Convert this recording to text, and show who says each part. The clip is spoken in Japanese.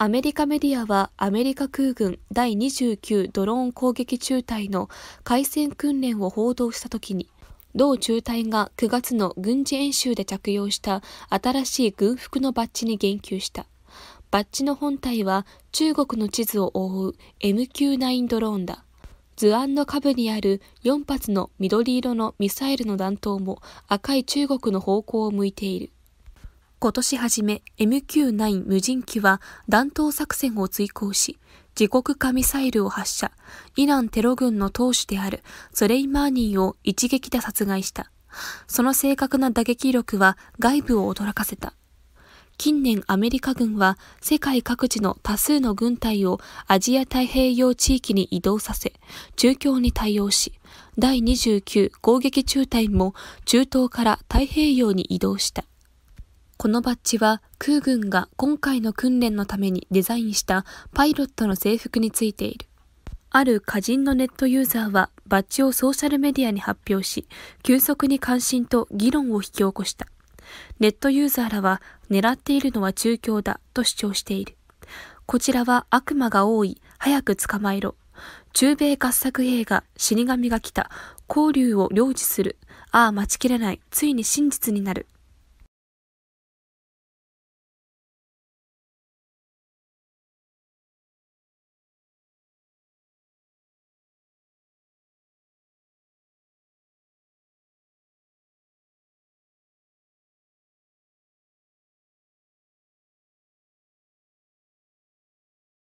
Speaker 1: アメリカメディアはアメリカ空軍第29ドローン攻撃中隊の海戦訓練を報道したときに、同中隊が9月の軍事演習で着用した新しい軍服のバッジに言及した。バッジの本体は中国の地図を覆う MQ9 ドローンだ。図案の下部にある4発の緑色のミサイルの弾頭も赤い中国の方向を向いている。今年初め MQ9 無人機は弾頭作戦を追行し、自国化ミサイルを発射、イランテロ軍の当主であるソレイマーニーを一撃で殺害した。その正確な打撃力は外部を驚かせた。近年アメリカ軍は世界各地の多数の軍隊をアジア太平洋地域に移動させ、中共に対応し、第29攻撃中隊も中東から太平洋に移動した。このバッジは空軍が今回の訓練のためにデザインしたパイロットの制服についている。ある歌人のネットユーザーはバッジをソーシャルメディアに発表し、急速に関心と議論を引き起こした。ネットユーザーらは狙っているのは中共だと主張している。こちらは悪魔が多い、早く捕まえろ。中米合作映画、死神が来た、交流を領事する。ああ、待ちきれない。ついに真実になる。